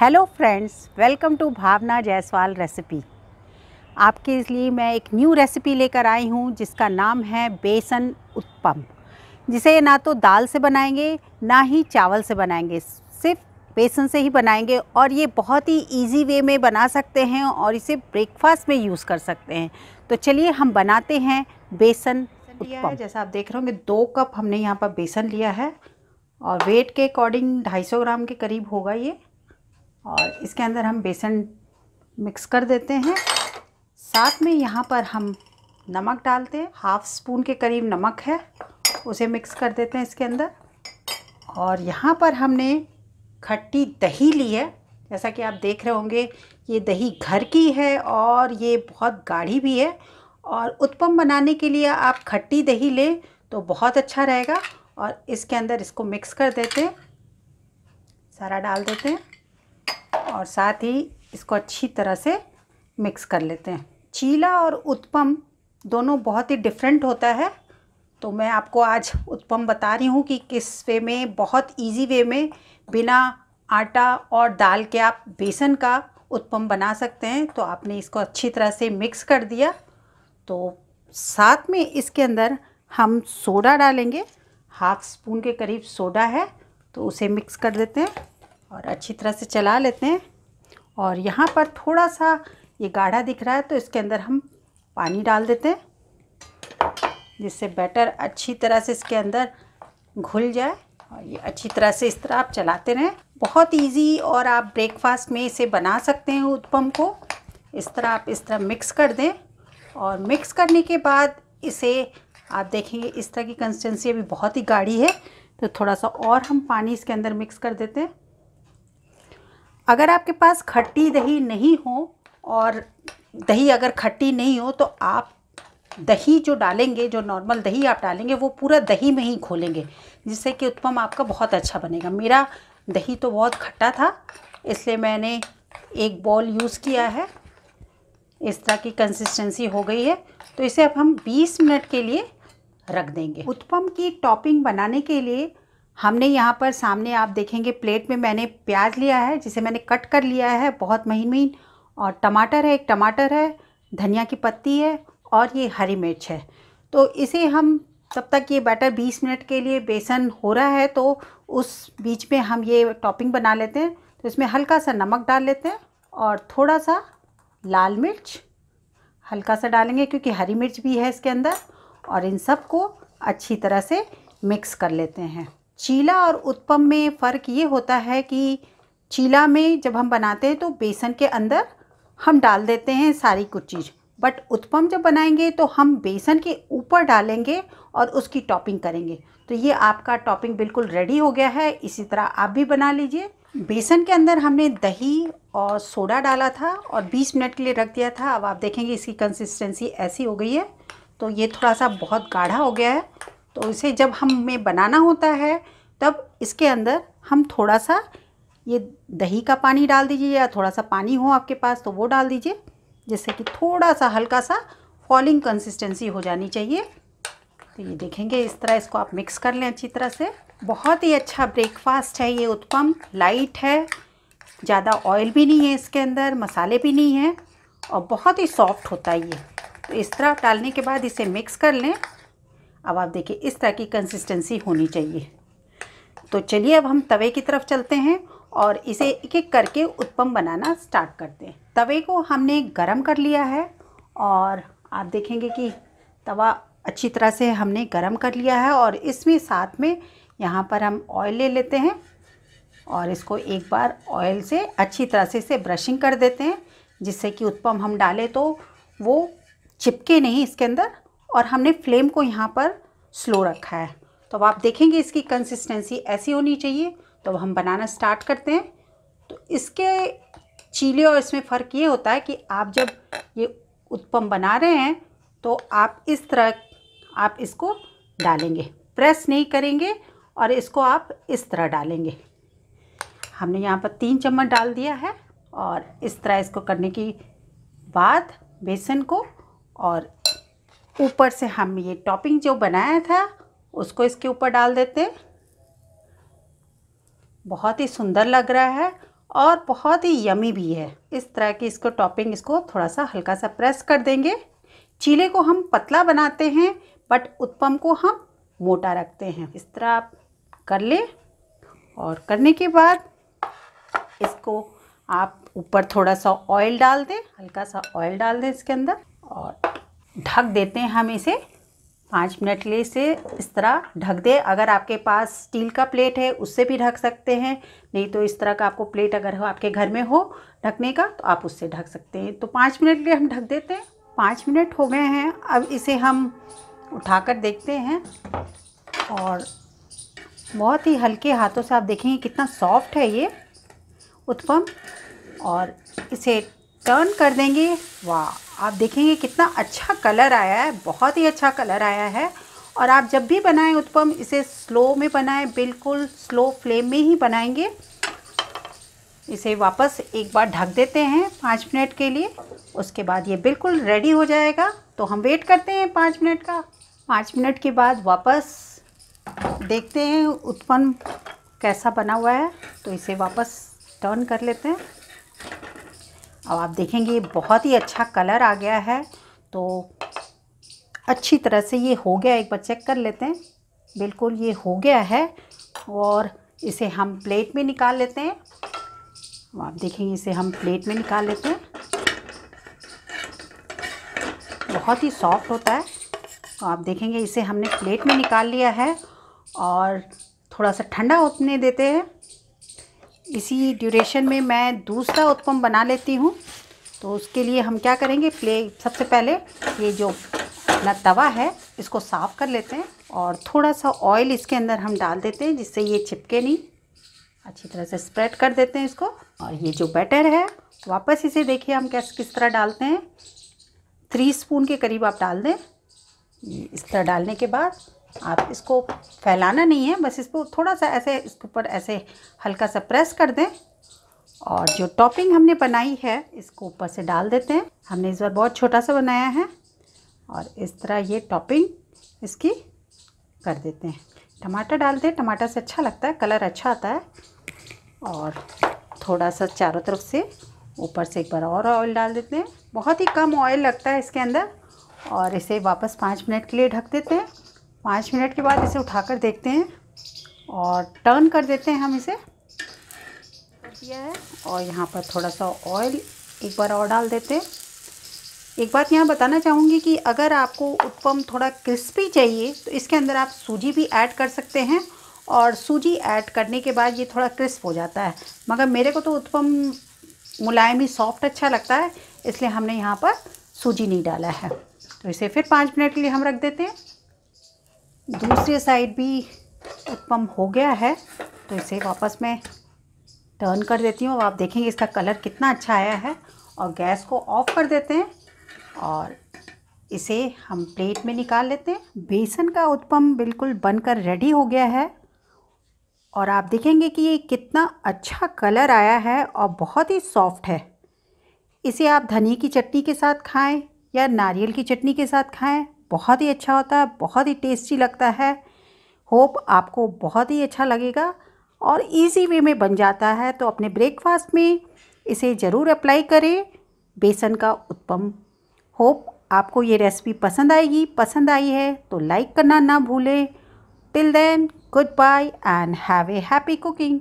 hello friends welcome to Bhavna Jaiswal recipe आपके इसलिए मैं एक न्यू रेसिपी लेकर आई हूँ जिसका नाम है बेसन उत्पम जिसे ना तो दाल से बनाएंगे ना ही चावल से बनाएंगे सिर्फ बेसन से ही बनाएंगे और ये बहुत ही इजी वे में बना सकते हैं और इसे ब्रेकफास्ट में यूज़ कर सकते हैं तो चलिए हम बनाते हैं बेसन उत्पम जैसा आप देख रहे होंगे दो कप हमने यहाँ पर बेसन लिया है और वेट के अकॉर्डिंग ढाई ग्राम के करीब होगा ये और इसके अंदर हम बेसन मिक्स कर देते हैं साथ में यहाँ पर हम नमक डालते हैं हाफ़ स्पून के करीब नमक है उसे मिक्स कर देते हैं इसके अंदर और यहाँ पर हमने खट्टी दही ली है जैसा कि आप देख रहे होंगे ये दही घर की है और ये बहुत गाढ़ी भी है और उत्पम बनाने के लिए आप खट्टी दही लें तो बहुत अच्छा रहेगा और इसके अंदर इसको मिक्स कर देते हैं सारा डाल देते हैं और साथ ही इसको अच्छी तरह से मिक्स कर लेते हैं चीला और उत्पम दोनों बहुत ही डिफरेंट होता है तो मैं आपको आज उत्पम बता रही हूँ कि किस वे में बहुत इजी वे में बिना आटा और दाल के आप बेसन का उत्पम बना सकते हैं तो आपने इसको अच्छी तरह से मिक्स कर दिया तो साथ में इसके अंदर हम सोडा डालेंगे हाफ स्पून के करीब सोडा है तो उसे मिक्स कर देते हैं और अच्छी तरह से चला लेते हैं और यहाँ पर थोड़ा सा ये गाढ़ा दिख रहा है तो इसके अंदर हम पानी डाल देते हैं जिससे बैटर अच्छी तरह से इसके अंदर घुल जाए और ये अच्छी तरह से इस तरह आप चलाते रहें बहुत इजी और आप ब्रेकफास्ट में इसे बना सकते हैं उत्पम को इस तरह आप इस तरह मिक्स कर दें और मिक्स करने के बाद इसे आप देखेंगे इस तरह की कंसिस्टेंसी अभी बहुत ही गाढ़ी है तो थोड़ा सा और हम पानी इसके अंदर मिक्स कर देते हैं अगर आपके पास खट्टी दही नहीं हो और दही अगर खट्टी नहीं हो तो आप दही जो डालेंगे जो नॉर्मल दही आप डालेंगे वो पूरा दही में ही खोलेंगे जिससे कि उत्पम आपका बहुत अच्छा बनेगा मेरा दही तो बहुत खट्टा था इसलिए मैंने एक बॉल यूज़ किया है इस तरह की कंसिस्टेंसी हो गई है तो इसे अब हम 20 मिनट के लिए रख देंगे उत्पम की टॉपिंग बनाने के लिए हमने यहाँ पर सामने आप देखेंगे प्लेट में मैंने प्याज लिया है जिसे मैंने कट कर लिया है बहुत महीन महीन और टमाटर है एक टमाटर है धनिया की पत्ती है और ये हरी मिर्च है तो इसे हम तब तक ये बैटर 20 मिनट के लिए बेसन हो रहा है तो उस बीच में हम ये टॉपिंग बना लेते हैं तो इसमें हल्का सा नमक डाल लेते हैं और थोड़ा सा लाल मिर्च हल्का सा डालेंगे क्योंकि हरी मिर्च भी है इसके अंदर और इन सब को अच्छी तरह से मिक्स कर लेते हैं चीला और उत्पम में फ़र्क ये होता है कि चीला में जब हम बनाते हैं तो बेसन के अंदर हम डाल देते हैं सारी कुछ चीज़ बट उत्पम जब बनाएंगे तो हम बेसन के ऊपर डालेंगे और उसकी टॉपिंग करेंगे तो ये आपका टॉपिंग बिल्कुल रेडी हो गया है इसी तरह आप भी बना लीजिए बेसन के अंदर हमने दही और सोडा डाला था और 20 मिनट के लिए रख दिया था अब आप देखेंगे इसकी कंसिस्टेंसी ऐसी हो गई है तो ये थोड़ा सा बहुत गाढ़ा हो गया है तो इसे जब हमें बनाना होता है तब इसके अंदर हम थोड़ा सा ये दही का पानी डाल दीजिए या थोड़ा सा पानी हो आपके पास तो वो डाल दीजिए जिससे कि थोड़ा सा हल्का सा फॉलिंग कंसिस्टेंसी हो जानी चाहिए तो ये देखेंगे इस तरह इसको आप मिक्स कर लें अच्छी तरह से बहुत ही अच्छा ब्रेकफास्ट है ये उत्पम लाइट है ज़्यादा ऑयल भी नहीं है इसके अंदर मसाले भी नहीं हैं और बहुत ही सॉफ्ट होता है ये तो इस तरह डालने के बाद इसे मिक्स कर लें अब आप देखिए इस तरह की कंसिस्टेंसी होनी चाहिए तो चलिए अब हम तवे की तरफ चलते हैं और इसे एक एक करके उत्पम बनाना स्टार्ट करते हैं तवे को हमने गरम कर लिया है और आप देखेंगे कि तवा अच्छी तरह से हमने गरम कर लिया है और इसमें साथ में यहाँ पर हम ऑयल ले लेते हैं और इसको एक बार ऑयल से अच्छी तरह से इसे ब्रशिंग कर देते हैं जिससे कि उत्पम हम डालें तो वो चिपके नहीं इसके अंदर और हमने फ्लेम को यहाँ पर स्लो रखा है तो अब आप देखेंगे इसकी कंसिस्टेंसी ऐसी होनी चाहिए तो अब हम बनाना स्टार्ट करते हैं तो इसके चीले और इसमें फ़र्क ये होता है कि आप जब ये उत्पम बना रहे हैं तो आप इस तरह आप इसको डालेंगे प्रेस नहीं करेंगे और इसको आप इस तरह डालेंगे हमने यहाँ पर तीन चम्मच डाल दिया है और इस तरह इसको करने की बाद बेसन को और ऊपर से हम ये टॉपिंग जो बनाया था उसको इसके ऊपर डाल देते बहुत ही सुंदर लग रहा है और बहुत ही यमी भी है इस तरह की इसको टॉपिंग इसको थोड़ा सा हल्का सा प्रेस कर देंगे चीले को हम पतला बनाते हैं बट उत्पम को हम मोटा रखते हैं इस तरह आप कर लें और करने के बाद इसको आप ऊपर थोड़ा सा ऑयल डाल दें हल्का सा ऑयल डाल दें इसके अंदर और ढक देते हैं हम इसे पाँच मिनट के लिए इसे इस तरह ढक दे अगर आपके पास स्टील का प्लेट है उससे भी ढक सकते हैं नहीं तो इस तरह का आपको प्लेट अगर हो आपके घर में हो ढकने का तो आप उससे ढक सकते हैं तो पाँच मिनट के लिए हम ढक देते हैं पाँच मिनट हो गए हैं अब इसे हम उठाकर देखते हैं और बहुत ही हल्के हाथों से आप देखेंगे कितना सॉफ्ट है ये उत्पम और इसे टर्न कर देंगे वाह आप देखेंगे कितना अच्छा कलर आया है बहुत ही अच्छा कलर आया है और आप जब भी बनाएं उत्पम इसे स्लो में बनाएं बिल्कुल स्लो फ्लेम में ही बनाएंगे इसे वापस एक बार ढक देते हैं पाँच मिनट के लिए उसके बाद ये बिल्कुल रेडी हो जाएगा तो हम वेट करते हैं पाँच मिनट का पाँच मिनट के बाद वापस देखते हैं उत्पन्न कैसा बना हुआ है तो इसे वापस टर्न कर लेते हैं अब आप देखेंगे बहुत ही अच्छा कलर आ गया है तो अच्छी तरह से ये हो गया एक बार चेक कर लेते हैं बिल्कुल ये हो गया है और इसे हम प्लेट में निकाल लेते हैं आप देखेंगे इसे हम प्लेट में निकाल लेते हैं बहुत ही सॉफ्ट होता है तो आप देखेंगे इसे हमने प्लेट में निकाल लिया है और थोड़ा सा ठंडा होने देते हैं इसी ड्यूरेशन में मैं दूसरा उत्पम बना लेती हूँ तो उसके लिए हम क्या करेंगे प्ले सबसे पहले ये जो अपना तवा है इसको साफ़ कर लेते हैं और थोड़ा सा ऑयल इसके अंदर हम डाल देते हैं जिससे ये चिपके नहीं अच्छी तरह से स्प्रेड कर देते हैं इसको और ये जो बैटर है वापस इसे देखिए हम कैसे किस तरह डालते हैं थ्री स्पून के करीब आप डाल दें इस तरह डालने के बाद आप इसको फैलाना नहीं है बस इसको थोड़ा सा ऐसे इसके ऊपर ऐसे हल्का सा प्रेस कर दें और जो टॉपिंग हमने बनाई है इसको ऊपर से डाल देते हैं हमने इस बार बहुत छोटा सा बनाया है और इस तरह ये टॉपिंग इसकी कर देते हैं टमाटर डालते हैं टमाटर से अच्छा लगता है कलर अच्छा आता है और थोड़ा सा चारों तरफ से ऊपर से एक बार और ऑयल डाल देते हैं बहुत ही कम ऑयल लगता है इसके अंदर और इसे वापस पाँच मिनट के लिए ढक देते हैं पाँच मिनट के बाद इसे उठाकर देखते हैं और टर्न कर देते हैं हम इसे दिया है और यहाँ पर थोड़ा सा ऑयल एक बार और डाल देते हैं एक बात यहाँ बताना चाहूँगी कि अगर आपको उत्पम थोड़ा क्रिस्पी चाहिए तो इसके अंदर आप सूजी भी ऐड कर सकते हैं और सूजी ऐड करने के बाद ये थोड़ा क्रिस्प हो जाता है मगर मेरे को तो उत्पम मुलायम ही सॉफ्ट अच्छा लगता है इसलिए हमने यहाँ पर सूजी नहीं डाला है तो इसे फिर पाँच मिनट के लिए हम रख देते हैं दूसरे साइड भी उत्पम हो गया है तो इसे वापस मैं टर्न कर देती हूँ आप देखेंगे इसका कलर कितना अच्छा आया है और गैस को ऑफ कर देते हैं और इसे हम प्लेट में निकाल लेते हैं बेसन का उत्पम बिल्कुल बनकर रेडी हो गया है और आप देखेंगे कि ये कितना अच्छा कलर आया है और बहुत ही सॉफ्ट है इसे आप धनिया की चटनी के साथ खाएं या नारियल की चटनी के साथ खाएं बहुत ही अच्छा होता है बहुत ही टेस्टी लगता है होप आपको बहुत ही अच्छा लगेगा और इजी वे में बन जाता है तो अपने ब्रेकफास्ट में इसे ज़रूर अप्लाई करें बेसन का उत्पम होप आपको ये रेसिपी पसंद आएगी पसंद आई है तो लाइक करना ना भूलें till then good bye and have a happy cooking